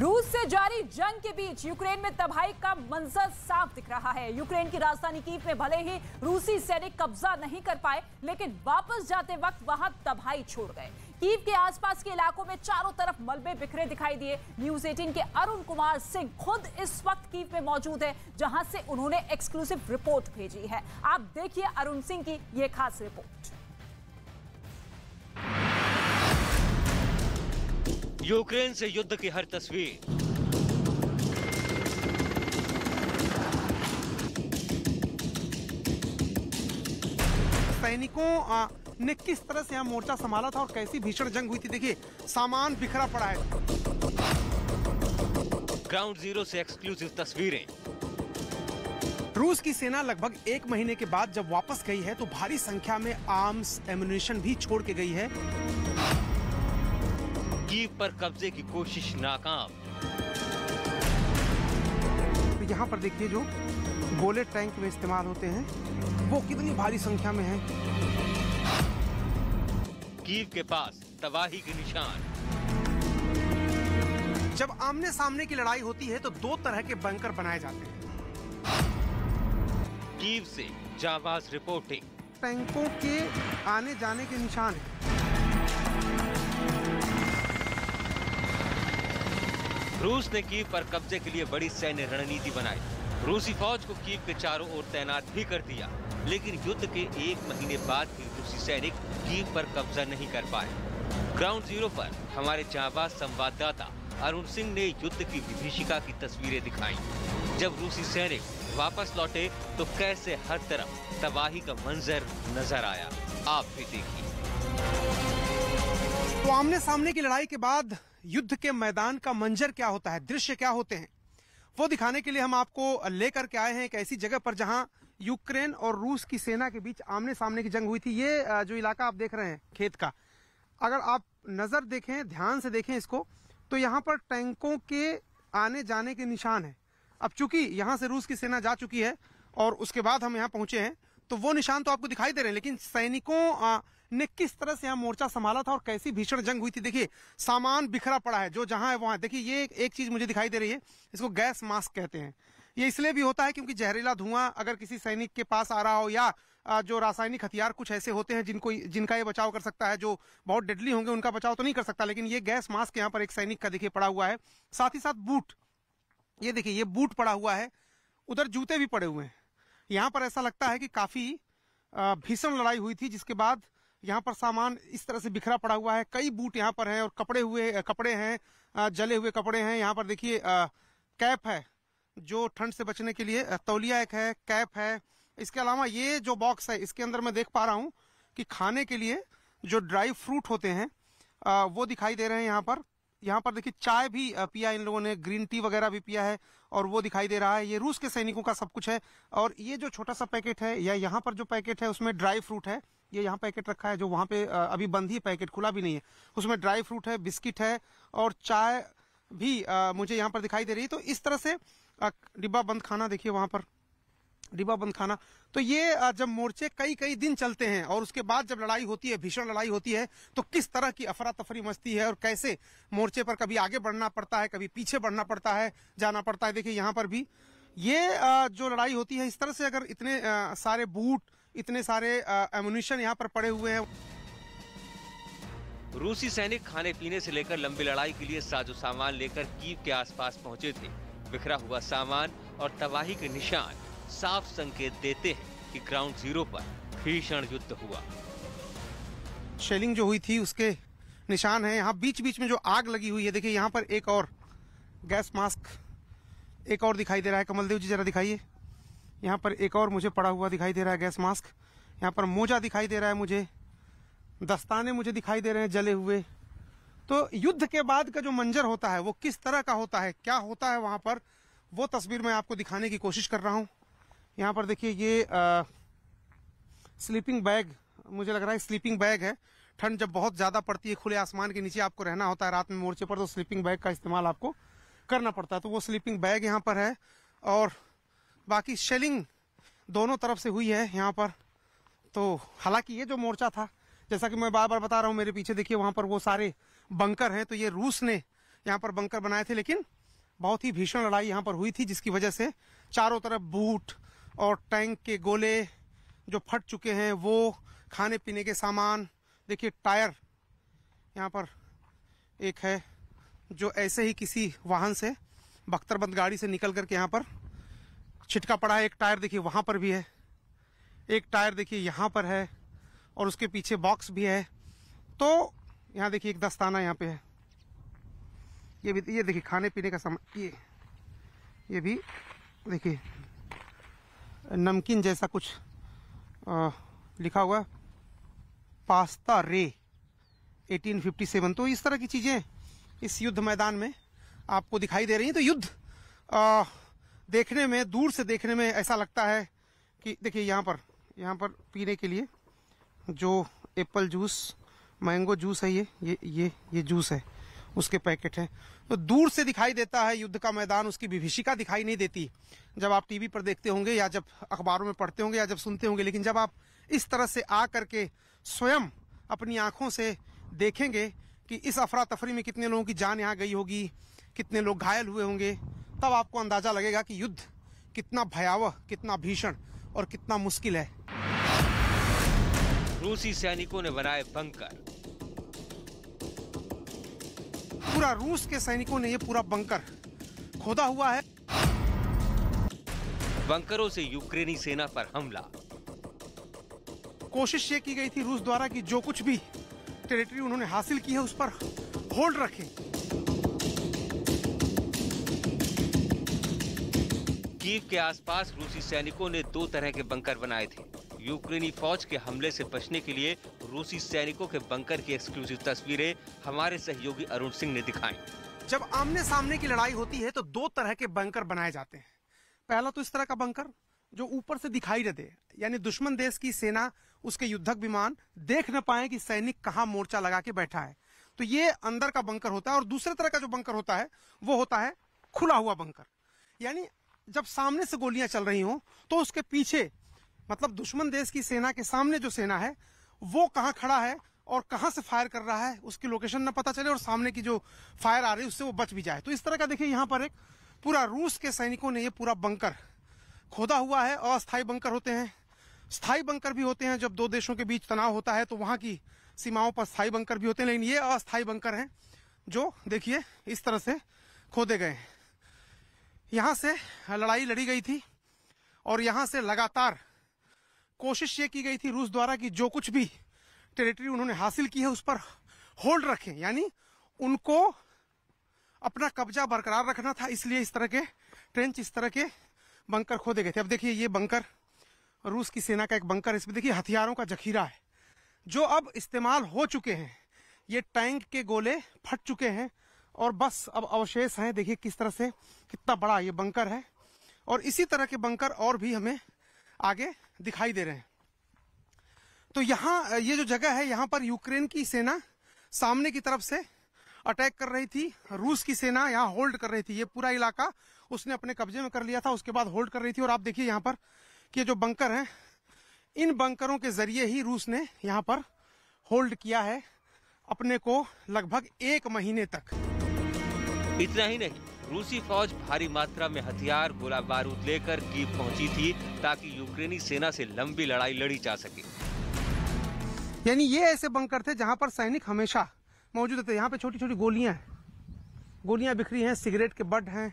रूस से जारी जंग के बीच यूक्रेन में तबाही का मंजर साफ दिख रहा है यूक्रेन की राजधानी कीव में भले ही रूसी सैनिक कब्जा नहीं कर पाए लेकिन वापस जाते वक्त वहां तबाही छोड़ गए कीव के आसपास के इलाकों में चारों तरफ मलबे बिखरे दिखाई दिए न्यूज एटीन के अरुण कुमार सिंह खुद इस वक्त कीव में मौजूद है जहां से उन्होंने एक्सक्लूसिव रिपोर्ट भेजी है आप देखिए अरुण सिंह की ये खास रिपोर्ट यूक्रेन से युद्ध की हर तस्वीर सैनिकों ने किस तरह से यहाँ मोर्चा संभाला था और कैसी भीषण जंग हुई थी देखिए सामान बिखरा पड़ा है ग्राउंड जीरो से एक्सक्लूसिव तस्वीरें रूस की सेना लगभग एक महीने के बाद जब वापस गई है तो भारी संख्या में आर्म्स एमुनेशन भी छोड़ के गई है कीव पर कब्जे की कोशिश नाकाम तो यहाँ पर देखिए जो गोले टैंक में इस्तेमाल होते हैं वो कितनी भारी संख्या में है कीव के पास तबाही के निशान जब आमने सामने की लड़ाई होती है तो दो तरह के बंकर बनाए जाते हैं कीव से जावाज रिपोर्टिंग टैंकों के आने जाने के निशान है रूस ने कीव पर कब्जे के लिए बड़ी सैन्य रणनीति बनाई रूसी फौज को कीव के चारों ओर तैनात भी कर दिया लेकिन युद्ध के एक महीने बाद भी रूसी सैनिक कीव पर कब्जा नहीं कर पाए ग्राउंड जीरो पर हमारे जाबाज संवाददाता अरुण सिंह ने युद्ध की विभीषिका की तस्वीरें दिखाई जब रूसी सैनिक वापस लौटे तो कैसे हर तरफ तबाही का मंजर नजर आया आप भी देखिए तो आमने सामने की लड़ाई के बाद युद्ध के मैदान का मंजर क्या होता है दृश्य क्या होते हैं वो दिखाने के लिए हम आपको लेकर के आए हैं एक ऐसी जगह पर जहां यूक्रेन और रूस की सेना के बीच आमने सामने की जंग हुई थी ये जो इलाका आप देख रहे हैं खेत का अगर आप नज़र देखें ध्यान से देखें इसको तो यहाँ पर टैंकों के आने जाने के निशान है अब चूंकि यहाँ से रूस की सेना जा चुकी है और उसके बाद हम यहाँ पहुंचे हैं तो वो निशान तो आपको दिखाई दे रहे हैं लेकिन सैनिकों ने किस तरह से यहाँ मोर्चा संभाला था और कैसी भीषण जंग हुई थी देखिए सामान बिखरा पड़ा है जो जहाँ है वहाँ देखिए ये एक चीज मुझे दिखाई दे रही है इसको गैस मास्क कहते हैं ये इसलिए भी होता है क्योंकि जहरीला धुआं अगर किसी सैनिक के पास आ रहा हो या जो रासायनिक हथियार कुछ ऐसे होते हैं जिनको जिनका ये बचाव कर सकता है जो बहुत डेडली होंगे उनका बचाव तो नहीं कर सकता लेकिन ये गैस मास्क यहाँ पर एक सैनिक का देखिए पड़ा हुआ है साथ ही साथ बूट ये देखिए ये बूट पड़ा हुआ है उधर जूते भी पड़े हुए हैं यहाँ पर ऐसा लगता है कि काफी भीषण लड़ाई हुई थी जिसके बाद यहाँ पर सामान इस तरह से बिखरा पड़ा हुआ है कई बूट यहाँ पर हैं और कपड़े हुए कपड़े हैं जले हुए कपड़े हैं यहाँ पर देखिए कैप है जो ठंड से बचने के लिए तौलिया एक है कैप है इसके अलावा ये जो बॉक्स है इसके अंदर मैं देख पा रहा हूँ कि खाने के लिए जो ड्राई फ्रूट होते हैं वो दिखाई दे रहे हैं यहाँ पर यहाँ पर देखिए चाय भी पिया इन लोगों ने ग्रीन टी वगैरह भी पिया है और वो दिखाई दे रहा है ये रूस के सैनिकों का सब कुछ है और ये जो छोटा सा पैकेट है या यहाँ पर जो पैकेट है उसमें ड्राई फ्रूट है ये यहाँ पैकेट रखा है जो वहाँ पे अभी बंद ही पैकेट खुला भी नहीं है उसमें ड्राई फ्रूट है बिस्किट है और चाय भी मुझे यहाँ पर दिखाई दे रही है तो इस तरह से डिब्बा बंद खाना देखिए वहाँ पर डिब्बा बंद खाना तो ये जब मोर्चे कई कई दिन चलते हैं और उसके बाद जब लड़ाई होती है भीषण लड़ाई होती है तो किस तरह की अफरा तफरी मस्ती है और कैसे मोर्चे पर कभी आगे बढ़ना पड़ता है कभी पीछे बढ़ना पड़ता है जाना पड़ता है देखिये यहाँ पर भी ये जो लड़ाई होती है इस तरह से अगर इतने सारे बूट इतने सारे एमुनिशन यहाँ पर पड़े हुए हैं रूसी सैनिक खाने पीने से लेकर लंबी लड़ाई के लिए साजो सामान लेकर कीव के आसपास पहुंचे थे बिखरा हुआ सामान और तबाही के निशान साफ संकेत देते हैं कि ग्राउंड जीरो पर भीषण युद्ध हुआ शेलिंग जो हुई थी उसके निशान है यहाँ बीच बीच में जो आग लगी हुई है देखिए यहाँ पर एक और गैस मास्क एक और दिखाई दे रहा है कमल देव जी जरा दिखाइए यहाँ पर एक और मुझे पड़ा हुआ दिखाई दे रहा है गैस मास्क यहाँ पर मोजा दिखाई दे रहा है मुझे दस्ताने मुझे दिखाई दे रहे हैं जले हुए तो युद्ध के बाद का जो मंजर होता है वो किस तरह का होता है क्या होता है वहाँ पर वो तस्वीर मैं आपको दिखाने की कोशिश कर रहा हूँ यहाँ पर देखिए ये स्लीपिंग बैग मुझे लग रहा है स्लीपिंग बैग है ठंड जब बहुत ज़्यादा पड़ती है खुले आसमान के नीचे आपको रहना होता है रात में मोर्चे पर तो स्लीपिंग बैग का इस्तेमाल आपको करना पड़ता है तो वो स्लीपिंग बैग यहाँ पर है और बाकी शेलिंग दोनों तरफ से हुई है यहाँ पर तो हालांकि ये जो मोर्चा था जैसा कि मैं बार बार बता रहा हूँ मेरे पीछे देखिए वहाँ पर वो सारे बंकर हैं तो ये रूस ने यहाँ पर बंकर बनाए थे लेकिन बहुत ही भीषण लड़ाई यहाँ पर हुई थी जिसकी वजह से चारों तरफ बूट और टैंक के गोले जो फट चुके हैं वो खाने पीने के सामान देखिए टायर यहाँ पर एक है जो ऐसे ही किसी वाहन से बख्तरबंद गाड़ी से निकल करके यहाँ पर छिटका पड़ा है एक टायर देखिए वहाँ पर भी है एक टायर देखिए यहाँ पर है और उसके पीछे बॉक्स भी है तो यहाँ देखिए एक दस्ताना यहाँ पे है ये भी ये देखिए खाने पीने का सामान ये ये भी देखिए नमकीन जैसा कुछ आ, लिखा हुआ पास्ता रे 1857 तो इस तरह की चीज़ें इस युद्ध मैदान में आपको दिखाई दे रही हैं तो युद्ध आ, देखने में दूर से देखने में ऐसा लगता है कि देखिए यहाँ पर यहाँ पर पीने के लिए जो एप्पल जूस मैंगो जूस है ये ये ये ये जूस है उसके पैकेट हैं तो दूर से दिखाई देता है युद्ध का मैदान उसकी विभिषिका दिखाई नहीं देती जब आप टीवी पर देखते होंगे या जब अखबारों में पढ़ते होंगे या जब सुनते होंगे लेकिन जब आप इस तरह से आ करके स्वयं अपनी आंखों से देखेंगे कि इस अफरा तफरी में कितने लोगों की जान यहाँ गई होगी कितने लोग घायल हुए होंगे तब आपको अंदाजा लगेगा कि युद्ध कितना भयावह कितना भीषण और कितना मुश्किल है रूसी सैनिकों ने बनाए बंकर पूरा रूस के सैनिकों ने ये पूरा बंकर खोदा हुआ है बंकरों से यूक्रेनी सेना पर हमला कोशिश ये की गई थी रूस द्वारा कि जो कुछ भी टेरिटरी उन्होंने हासिल की है उस पर होल्ड रखें कीव के आसपास रूसी सैनिकों ने दो तरह के बंकर बनाए थे यूक्रेनी फौज के हमले से बचने के लिए रूसी सैनिकों के बंकर की एक्सक्लूसिव तस्वीरें हमारे सहयोगी अरुण सिंह ने दिखाई जब आमने सामने की लड़ाई होती है तो दो तरह के बंकर बनाए जाते हैं पहला तो इस तरह का बंकर जो ऊपर से दिखाई न दे यानी दुश्मन देश की सेना उसके युद्धक विमान देख न पाए कि सैनिक कहाँ मोर्चा लगा के बैठा है तो ये अंदर का बंकर होता है और दूसरे तरह का जो बंकर होता है वो होता है खुला हुआ बंकर यानी जब सामने से गोलियां चल रही हों तो उसके पीछे मतलब दुश्मन देश की सेना के सामने जो सेना है वो कहाँ खड़ा है और कहाँ से फायर कर रहा है उसकी लोकेशन ना पता चले और सामने की जो फायर आ रही है उससे वो बच भी जाए तो इस तरह का देखिए यहाँ पर एक पूरा रूस के सैनिकों ने ये पूरा बंकर खोदा हुआ है अस्थायी बंकर होते हैं स्थायी बंकर भी होते हैं जब दो देशों के बीच तनाव होता है तो वहाँ की सीमाओं पर स्थायी बंकर भी होते हैं लेकिन ये अस्थायी बंकर हैं जो देखिए इस तरह से खोदे गए हैं यहाँ से लड़ाई लड़ी गई थी और यहाँ से लगातार कोशिश ये की गई थी रूस द्वारा कि जो कुछ भी टेरिटरी उन्होंने हासिल की है उस पर होल्ड रखें यानी उनको अपना कब्जा बरकरार रखना था इसलिए इस तरह के ट्रेंच इस तरह के बंकर खोदे गए थे अब देखिए ये बंकर रूस की सेना का एक बंकर इसमें देखिए हथियारों का जखीरा है जो अब इस्तेमाल हो चुके हैं ये टैंक के गोले फट चुके हैं और बस अब अवशेष हैं देखिए किस तरह से कितना बड़ा ये बंकर है और इसी तरह के बंकर और भी हमें आगे दिखाई दे रहे हैं तो यहाँ ये जो जगह है यहाँ पर यूक्रेन की सेना सामने की तरफ से अटैक कर रही थी रूस की सेना यहाँ होल्ड कर रही थी ये पूरा इलाका उसने अपने कब्जे में कर लिया था उसके बाद होल्ड कर रही थी और आप देखिए यहाँ पर कि जो बंकर हैं इन बंकरों के जरिए ही रूस ने यहाँ पर होल्ड किया है अपने को लगभग एक महीने तक इतना ही नहीं रूसी फौज भारी मात्रा में हथियार गोला बारूद लेकर की पहुंची थी ताकि यूक्रेनी सेना से लंबी लड़ाई लड़ी जा सके यानी ये ऐसे बंकर थे जहां पर सैनिक हमेशा मौजूद थे यहाँ पे छोटी छोटी गोलियां हैं गोलियां बिखरी हैं सिगरेट के बड हैं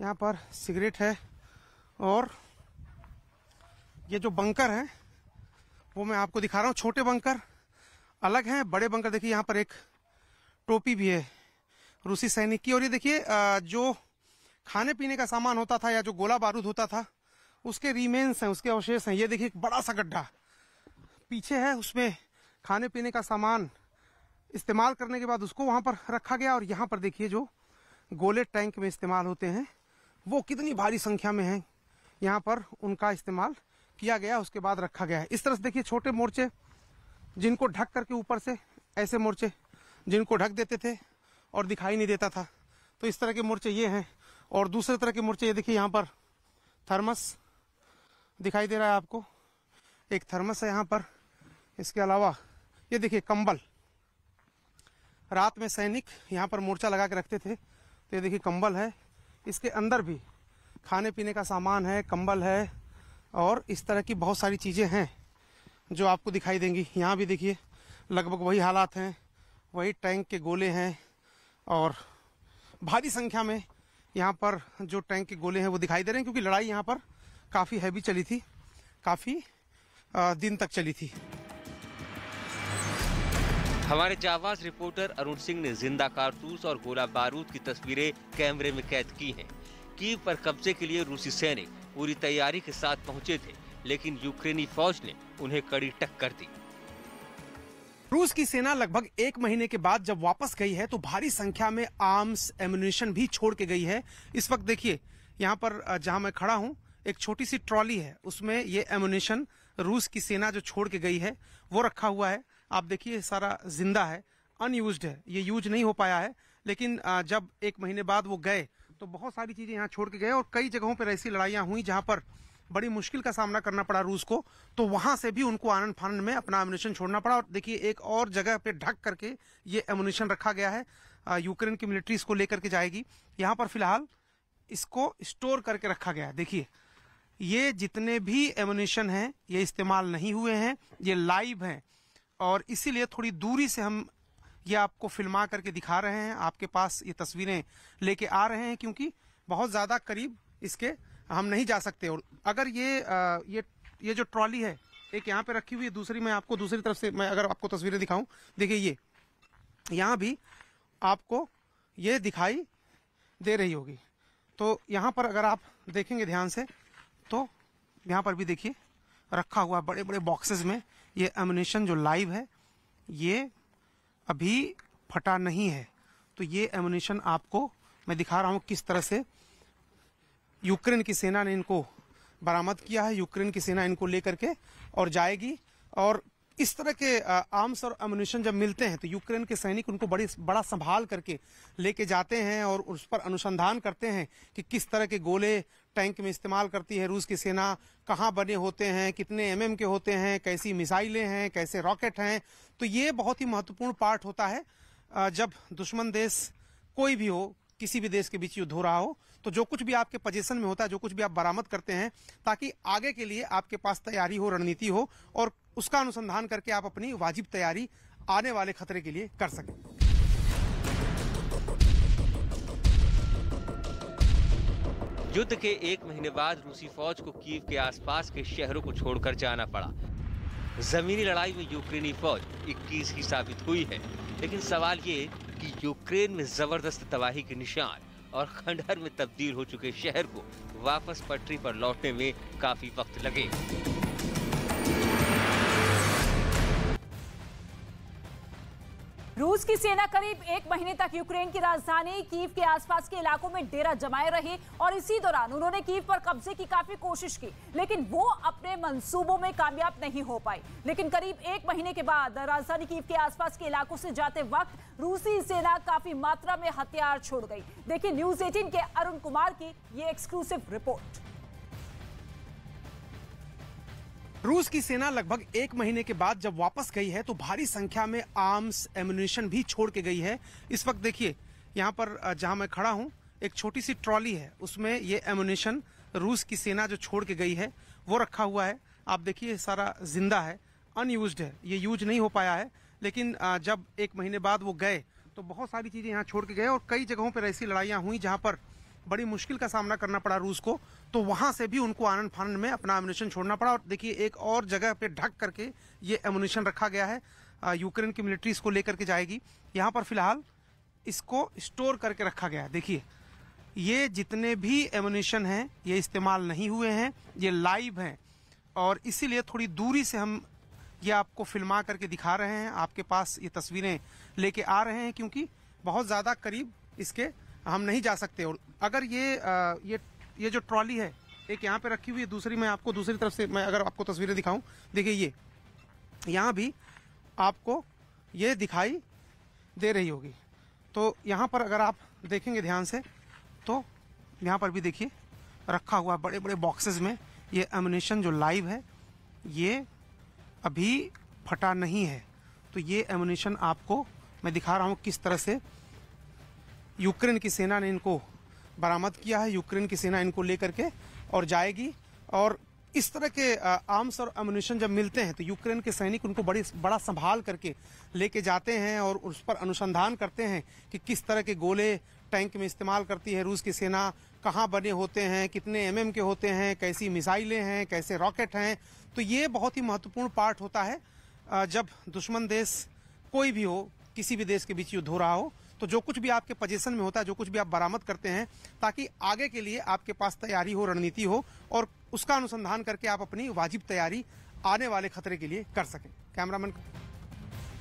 यहाँ पर सिगरेट है और ये जो बंकर हैं वो मैं आपको दिखा रहा हूँ छोटे बंकर अलग हैं बड़े बंकर देखिए यहाँ पर एक टोपी भी है रूसी सैनिक की और ये देखिए जो खाने पीने का सामान होता था या जो गोला बारूद होता था उसके रिमेन्स हैं उसके अवशेष हैं ये देखिए एक बड़ा सा गड्ढा पीछे है उसमें खाने पीने का सामान इस्तेमाल करने के बाद उसको वहां पर रखा गया और यहाँ पर देखिए जो गोले टैंक में इस्तेमाल होते हैं वो कितनी भारी संख्या में हैं यहाँ पर उनका इस्तेमाल किया गया उसके बाद रखा गया है इस तरह से देखिए छोटे मोर्चे जिनको ढक करके ऊपर से ऐसे मोर्चे जिनको ढक देते थे और दिखाई नहीं देता था तो इस तरह के मोर्चे ये हैं और दूसरे तरह के मोर्चे ये देखिए यहाँ पर थर्मस दिखाई दे रहा है आपको एक थर्मस है यहाँ पर इसके अलावा ये देखिए कंबल रात में सैनिक यहाँ पर मोर्चा लगा के रखते थे तो ये देखिए कंबल है इसके अंदर भी खाने पीने का सामान है कंबल है और इस तरह की बहुत सारी चीज़ें हैं जो आपको दिखाई देंगी यहाँ भी देखिए लगभग वही हालात हैं वही टैंक के गोले हैं और भारी संख्या में यहाँ पर जो टैंक के गोले हैं वो दिखाई दे रहे हैं क्योंकि लड़ाई यहाँ पर काफ़ी हैवी चली थी काफ़ी दिन तक चली थी हमारे जावाज रिपोर्टर अरुण सिंह ने जिंदा कारतूस और गोला बारूद की तस्वीरें कैमरे में कैद की हैं कीव पर कब्जे के लिए रूसी सैनिक पूरी तैयारी के साथ पहुंचे थे लेकिन यूक्रेनी फौज ने उन्हें कड़ी टक्कर दी रूस की सेना लगभग एक महीने के बाद जब वापस गई है तो भारी संख्या में आर्म्स एमुनेशन भी छोड़ के गई है इस वक्त देखिए यहाँ पर जहां मैं खड़ा हूँ एक छोटी सी ट्रॉली है उसमें ये एमुनेशन रूस की सेना जो छोड़ के गई है वो रखा हुआ है आप देखिए सारा जिंदा है अनयूज है ये यूज नहीं हो पाया है लेकिन जब एक महीने बाद वो गए तो बहुत सारी चीजें यहाँ छोड़ के गए और कई जगहों पर ऐसी लड़ाइयाँ हुई जहाँ पर बड़ी मुश्किल का सामना करना पड़ा रूस को तो वहां से भी उनको आनंद फानंद में अपना एमुनेशन छोड़ना पड़ा और देखिए एक और जगह पे ढक करके ये एमुनेशन रखा गया है यूक्रेन की मिलिट्री इसको लेकर के जाएगी यहाँ पर फिलहाल इसको स्टोर करके रखा गया है देखिए ये जितने भी एमुनेशन हैं ये इस्तेमाल नहीं हुए हैं ये लाइव हैं और इसीलिए थोड़ी दूरी से हम ये आपको फिल्मा करके दिखा रहे हैं आपके पास ये तस्वीरें लेके आ रहे हैं क्योंकि बहुत ज़्यादा करीब इसके हम नहीं जा सकते और अगर ये आ, ये ये जो ट्रॉली है एक यहाँ पे रखी हुई है दूसरी मैं आपको दूसरी तरफ से मैं अगर आपको तस्वीरें दिखाऊं देखिए ये यहाँ भी आपको ये दिखाई दे रही होगी तो यहाँ पर अगर आप देखेंगे ध्यान से तो यहाँ पर भी देखिए रखा हुआ बड़े बड़े बॉक्सेस में ये एमुनेशन जो लाइव है ये अभी फटा नहीं है तो ये एमुनेशन आपको मैं दिखा रहा हूँ किस तरह से यूक्रेन की सेना ने इनको बरामद किया है यूक्रेन की सेना इनको लेकर के और जाएगी और इस तरह के आर्म्स और अम्यूनिशन जब मिलते हैं तो यूक्रेन के सैनिक उनको बड़ी बड़ा संभाल करके लेके जाते हैं और उस पर अनुसंधान करते हैं कि किस तरह के गोले टैंक में इस्तेमाल करती है रूस की सेना कहाँ बने होते हैं कितने एमएम के होते हैं कैसी मिसाइलें हैं कैसे रॉकेट हैं तो ये बहुत ही महत्वपूर्ण पार्ट होता है जब दुश्मन देश कोई भी हो किसी भी देश के बीच युद्ध हो रहा हो तो जो कुछ भी आपके पोजीशन में होता है जो कुछ भी आप बरामद करते हैं ताकि आगे के लिए आपके पास तैयारी हो रणनीति हो और उसका अनुसंधान करके आप अपनी वाजिब तैयारी आने वाले खतरे के लिए कर सकें युद्ध के एक महीने बाद रूसी फौज को कीव के आसपास के शहरों को छोड़कर जाना पड़ा जमीनी लड़ाई में यूक्रेनी फौज 21 ही साबित हुई है लेकिन सवाल ये कि यूक्रेन में जबरदस्त तबाही के निशान और खंडहर में तब्दील हो चुके शहर को वापस पटरी पर लौटने में काफी वक्त लगे रूस की सेना करीब एक महीने तक यूक्रेन की राजधानी कीव के आसपास के इलाकों में डेरा जमाए रही और इसी दौरान उन्होंने कीव पर कब्जे की काफी कोशिश की लेकिन वो अपने मंसूबों में कामयाब नहीं हो पाई लेकिन करीब एक महीने के बाद राजधानी कीव के आसपास के इलाकों से जाते वक्त रूसी सेना काफी मात्रा में हथियार छोड़ गई देखिए न्यूज एटीन के अरुण कुमार की ये एक्सक्लूसिव रिपोर्ट रूस की सेना लगभग एक महीने के बाद जब वापस गई है तो भारी संख्या में आर्म्स एम्यूनेशन भी छोड़ के गई है इस वक्त देखिए यहाँ पर जहाँ मैं खड़ा हूँ एक छोटी सी ट्रॉली है उसमें ये एम्यूनेशन रूस की सेना जो छोड़ के गई है वो रखा हुआ है आप देखिए सारा जिंदा है अनयूज है ये यूज नहीं हो पाया है लेकिन जब एक महीने बाद वो गए तो बहुत सारी चीज़ें यहाँ छोड़ के गए और कई जगहों पर ऐसी लड़ाइयाँ हुई जहाँ पर बड़ी मुश्किल का सामना करना पड़ा रूस को तो वहाँ से भी उनको आनंद फानंद में अपना एमुनेशन छोड़ना पड़ा और देखिए एक और जगह पे ढक करके ये एमुनेशन रखा गया है यूक्रेन की मिलिट्री इसको लेकर के जाएगी यहाँ पर फिलहाल इसको स्टोर करके रखा गया है देखिए ये जितने भी एमुनेशन हैं ये इस्तेमाल नहीं हुए हैं ये लाइव हैं और इसीलिए थोड़ी दूरी से हम ये आपको फिल्मा करके दिखा रहे हैं आपके पास ये तस्वीरें लेके आ रहे हैं क्योंकि बहुत ज़्यादा करीब इसके हम नहीं जा सकते और अगर ये आ, ये ये जो ट्रॉली है एक यहाँ पे रखी हुई है दूसरी मैं आपको दूसरी तरफ से मैं अगर आपको तस्वीरें दिखाऊं देखिए ये यहाँ भी आपको ये दिखाई दे रही होगी तो यहाँ पर अगर आप देखेंगे ध्यान से तो यहाँ पर भी देखिए रखा हुआ बड़े बड़े बॉक्सेस में ये एमुनेशन जो लाइव है ये अभी फटा नहीं है तो ये एमुनेशन आपको मैं दिखा रहा हूँ किस तरह से यूक्रेन की सेना ने इनको बरामद किया है यूक्रेन की सेना इनको लेकर के और जाएगी और इस तरह के आर्म्स और अमुनिशन जब मिलते हैं तो यूक्रेन के सैनिक उनको बड़ी बड़ा संभाल करके लेके जाते हैं और उस पर अनुसंधान करते हैं कि किस तरह के गोले टैंक में इस्तेमाल करती है रूस की सेना कहाँ बने होते हैं कितने एमएम के होते हैं कैसी मिसाइलें हैं कैसे रॉकेट हैं तो ये बहुत ही महत्वपूर्ण पार्ट होता है जब दुश्मन देश कोई भी हो किसी भी देश के बीच युद्ध हो रहा हो तो जो कुछ भी आपके पोजेशन में होता है जो कुछ भी आप बरामद करते हैं ताकि आगे के लिए आपके पास तैयारी हो रणनीति हो और उसका अनुसंधान करके आप अपनी वाजिब तैयारी आने वाले खतरे के लिए कर सकें कैमरामैन